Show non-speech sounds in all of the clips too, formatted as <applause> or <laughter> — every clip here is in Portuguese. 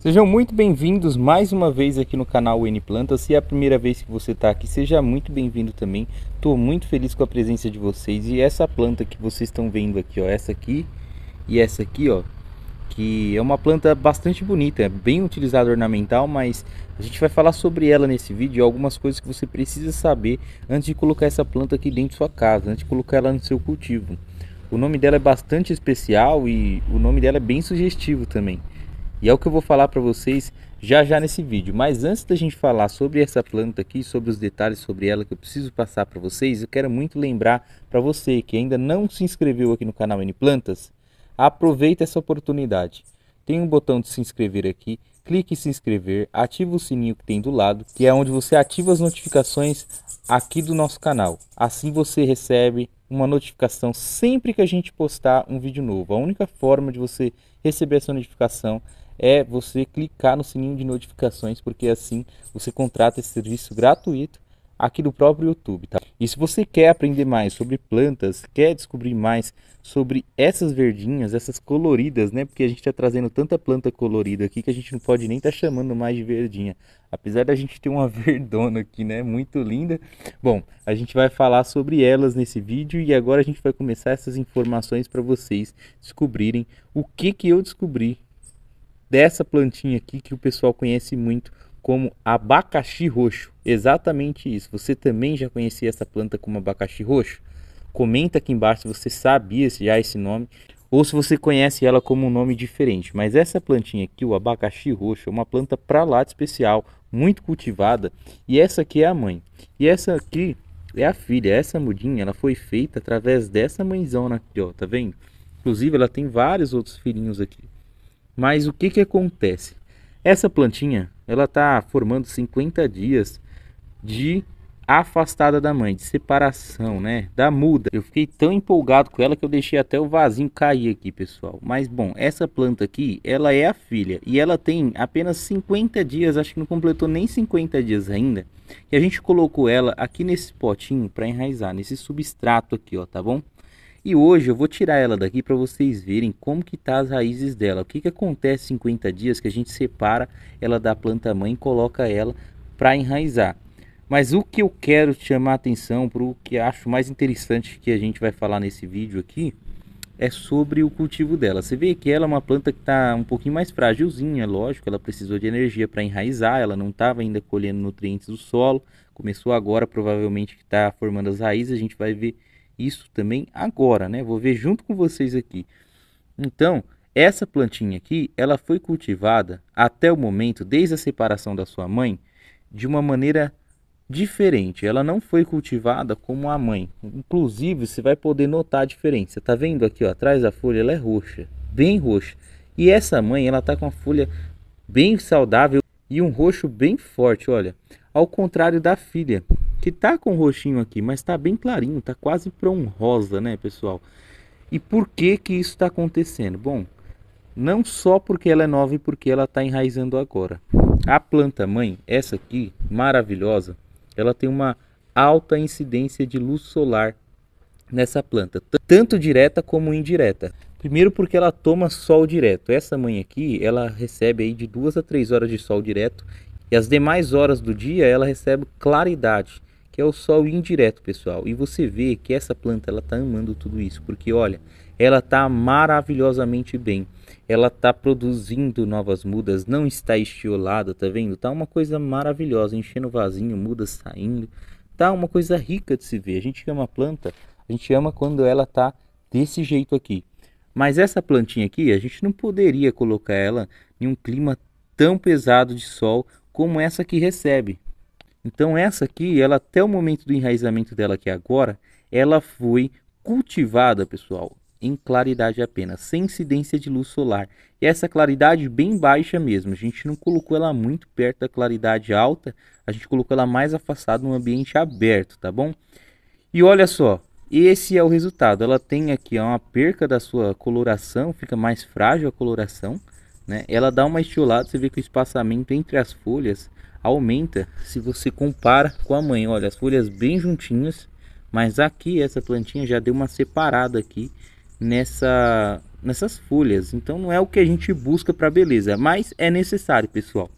Sejam muito bem-vindos mais uma vez aqui no canal N Plantas. Se é a primeira vez que você está aqui, seja muito bem-vindo também. Estou muito feliz com a presença de vocês e essa planta que vocês estão vendo aqui, ó, essa aqui e essa aqui, ó, que é uma planta bastante bonita, é bem utilizada ornamental, mas a gente vai falar sobre ela nesse vídeo e algumas coisas que você precisa saber antes de colocar essa planta aqui dentro de sua casa, antes de colocar ela no seu cultivo. O nome dela é bastante especial e o nome dela é bem sugestivo também. E é o que eu vou falar para vocês já já nesse vídeo. Mas antes da gente falar sobre essa planta aqui, sobre os detalhes sobre ela que eu preciso passar para vocês, eu quero muito lembrar para você que ainda não se inscreveu aqui no canal N Plantas, aproveita essa oportunidade. Tem um botão de se inscrever aqui, clique em se inscrever, ativa o sininho que tem do lado, que é onde você ativa as notificações aqui do nosso canal. Assim você recebe uma notificação sempre que a gente postar um vídeo novo. A única forma de você receber essa notificação é você clicar no sininho de notificações, porque assim você contrata esse serviço gratuito aqui do próprio YouTube, tá? E se você quer aprender mais sobre plantas, quer descobrir mais sobre essas verdinhas, essas coloridas, né? Porque a gente está trazendo tanta planta colorida aqui que a gente não pode nem estar tá chamando mais de verdinha, apesar da gente ter uma <laughs> verdona aqui, né? Muito linda. Bom, a gente vai falar sobre elas nesse vídeo e agora a gente vai começar essas informações para vocês descobrirem o que que eu descobri dessa plantinha aqui que o pessoal conhece muito como abacaxi roxo. Exatamente isso. Você também já conhecia essa planta como abacaxi roxo? Comenta aqui embaixo se você sabia já esse nome ou se você conhece ela como um nome diferente. Mas essa plantinha aqui, o abacaxi roxo, é uma planta para lá de especial, muito cultivada. E essa aqui é a mãe. E essa aqui é a filha. Essa mudinha, ela foi feita através dessa mãezona aqui, ó, tá vendo? Inclusive, ela tem vários outros filhinhos aqui. Mas o que que acontece? Essa plantinha, ela tá formando 50 dias de afastada da mãe, de separação, né? Da muda. Eu fiquei tão empolgado com ela que eu deixei até o vasinho cair aqui, pessoal. Mas bom, essa planta aqui, ela é a filha e ela tem apenas 50 dias, acho que não completou nem 50 dias ainda. E a gente colocou ela aqui nesse potinho para enraizar, nesse substrato aqui, ó, tá bom? E hoje eu vou tirar ela daqui para vocês verem como que tá as raízes dela. O que que acontece 50 dias que a gente separa ela da planta mãe e coloca ela para enraizar. Mas o que eu quero chamar a atenção para o que acho mais interessante que a gente vai falar nesse vídeo aqui é sobre o cultivo dela. Você vê que ela é uma planta que está um pouquinho mais frágilzinha, lógico, ela precisou de energia para enraizar, ela não estava ainda colhendo nutrientes do solo, começou agora, provavelmente que está formando as raízes, a gente vai ver isso também agora, né? Vou ver junto com vocês aqui. Então, essa plantinha aqui, ela foi cultivada até o momento, desde a separação da sua mãe, de uma maneira diferente. Ela não foi cultivada como a mãe. Inclusive, você vai poder notar a diferença. Tá vendo aqui ó, atrás a folha, ela é roxa, bem roxa. E essa mãe, ela tá com a folha bem saudável e um roxo bem forte, olha. Ao contrário da filha, que tá com roxinho aqui, mas tá bem clarinho, tá quase para um rosa, né, pessoal? E por que que isso está acontecendo? Bom, não só porque ela é nova e porque ela está enraizando agora. A planta mãe, essa aqui, maravilhosa, ela tem uma alta incidência de luz solar nessa planta, tanto direta como indireta. Primeiro porque ela toma sol direto. Essa mãe aqui, ela recebe aí de duas a três horas de sol direto e as demais horas do dia ela recebe claridade que é o sol indireto, pessoal. E você vê que essa planta ela tá amando tudo isso, porque olha, ela tá maravilhosamente bem. Ela tá produzindo novas mudas, não está estiolada, tá vendo? Tá uma coisa maravilhosa, enchendo o vasinho, mudas saindo. Tá uma coisa rica de se ver. A gente ama a planta, a gente ama quando ela tá desse jeito aqui. Mas essa plantinha aqui, a gente não poderia colocar ela em um clima tão pesado de sol como essa que recebe, então essa aqui, ela até o momento do enraizamento dela que é agora, ela foi cultivada, pessoal, em claridade apenas, sem incidência de luz solar. E essa claridade bem baixa mesmo, a gente não colocou ela muito perto da claridade alta, a gente colocou ela mais afastada no ambiente aberto, tá bom? E olha só, esse é o resultado, ela tem aqui uma perca da sua coloração, fica mais frágil a coloração, né? Ela dá uma estiolada, você vê que o espaçamento entre as folhas aumenta se você compara com a mãe. Olha, as folhas bem juntinhas, mas aqui essa plantinha já deu uma separada aqui nessa nessas folhas. Então não é o que a gente busca para beleza, mas é necessário, pessoal.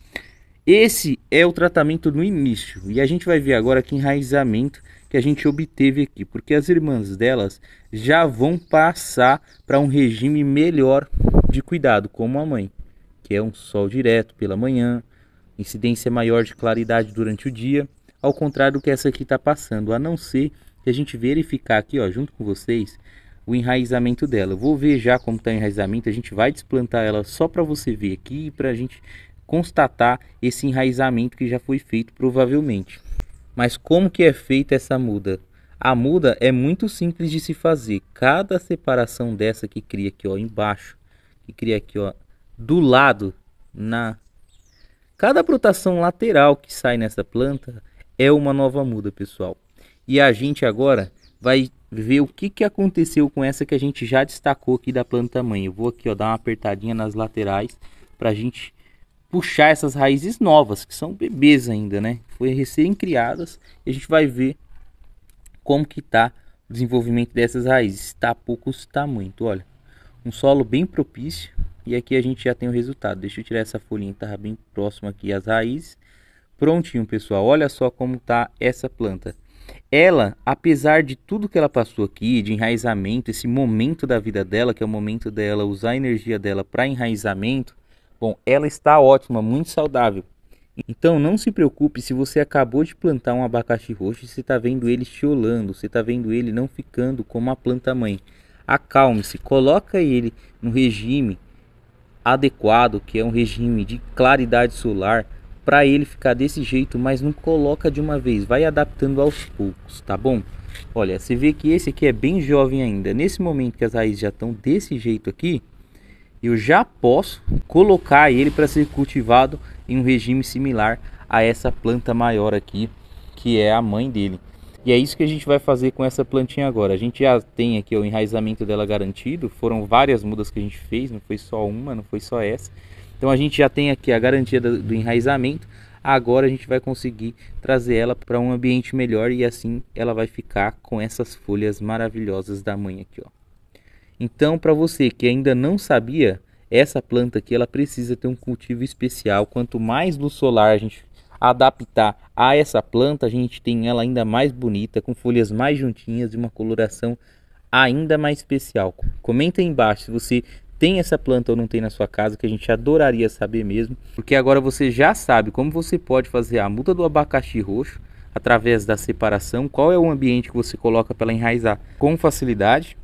Esse é o tratamento no início e a gente vai ver agora que enraizamento que a gente obteve aqui, porque as irmãs delas já vão passar para um regime melhor de cuidado, como a mãe, que é um sol direto pela manhã, incidência maior de claridade durante o dia, ao contrário do que essa aqui está passando, a não ser que a gente verificar aqui, ó, junto com vocês, o enraizamento dela. Eu vou ver já como está o enraizamento, a gente vai desplantar ela só para você ver aqui, e para a gente constatar esse enraizamento que já foi feito provavelmente. Mas como que é feita essa muda? A muda é muito simples de se fazer. Cada separação dessa que cria aqui ó, embaixo, que cria aqui ó, do lado na Cada brotação lateral que sai nessa planta é uma nova muda, pessoal. E a gente agora vai ver o que, que aconteceu com essa que a gente já destacou aqui da planta mãe. Eu vou aqui ó, dar uma apertadinha nas laterais para a gente puxar essas raízes novas, que são bebês ainda, né? Foi recém criadas e a gente vai ver como que tá o desenvolvimento dessas raízes. Está pouco, está muito, olha. Um solo bem propício, e aqui a gente já tem o resultado. Deixa eu tirar essa folhinha que estava bem próximo aqui às raízes. Prontinho, pessoal. Olha só como tá essa planta. Ela, apesar de tudo que ela passou aqui, de enraizamento, esse momento da vida dela, que é o momento dela usar a energia dela para enraizamento, bom, ela está ótima, muito saudável. Então não se preocupe se você acabou de plantar um abacaxi roxo e você está vendo ele chiolando, você está vendo ele não ficando como a planta mãe. Acalme-se, coloca ele no regime adequado, que é um regime de claridade solar, para ele ficar desse jeito, mas não coloca de uma vez, vai adaptando aos poucos, tá bom? Olha, você vê que esse aqui é bem jovem ainda. Nesse momento que as raízes já estão desse jeito aqui, eu já posso colocar ele para ser cultivado em um regime similar a essa planta maior aqui, que é a mãe dele. E é isso que a gente vai fazer com essa plantinha agora. A gente já tem aqui o enraizamento dela garantido. Foram várias mudas que a gente fez, não foi só uma, não foi só essa. Então a gente já tem aqui a garantia do enraizamento. Agora a gente vai conseguir trazer ela para um ambiente melhor e assim ela vai ficar com essas folhas maravilhosas da mãe aqui, ó. Então, para você que ainda não sabia, essa planta aqui ela precisa ter um cultivo especial. Quanto mais luz solar a gente adaptar a essa planta, a gente tem ela ainda mais bonita, com folhas mais juntinhas e uma coloração ainda mais especial. Comenta aí embaixo se você tem essa planta ou não tem na sua casa, que a gente adoraria saber mesmo, porque agora você já sabe como você pode fazer a muda do abacaxi roxo através da separação, qual é o ambiente que você coloca para ela enraizar com facilidade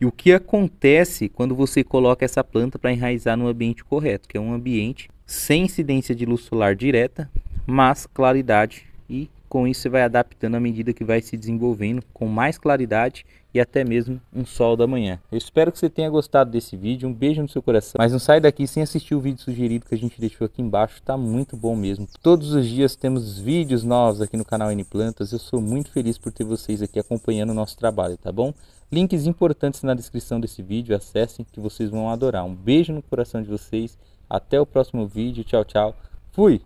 e o que acontece quando você coloca essa planta para enraizar no ambiente correto, que é um ambiente sem incidência de luz solar direta, mas claridade e com isso você vai adaptando à medida que vai se desenvolvendo com mais claridade e até mesmo um sol da manhã. Eu espero que você tenha gostado desse vídeo, um beijo no seu coração, mas não sai daqui sem assistir o vídeo sugerido que a gente deixou aqui embaixo, tá muito bom mesmo. Todos os dias temos vídeos novos aqui no canal N Plantas, eu sou muito feliz por ter vocês aqui acompanhando o nosso trabalho, tá bom? Links importantes na descrição desse vídeo, acessem que vocês vão adorar. Um beijo no coração de vocês, até o próximo vídeo, tchau, tchau, fui!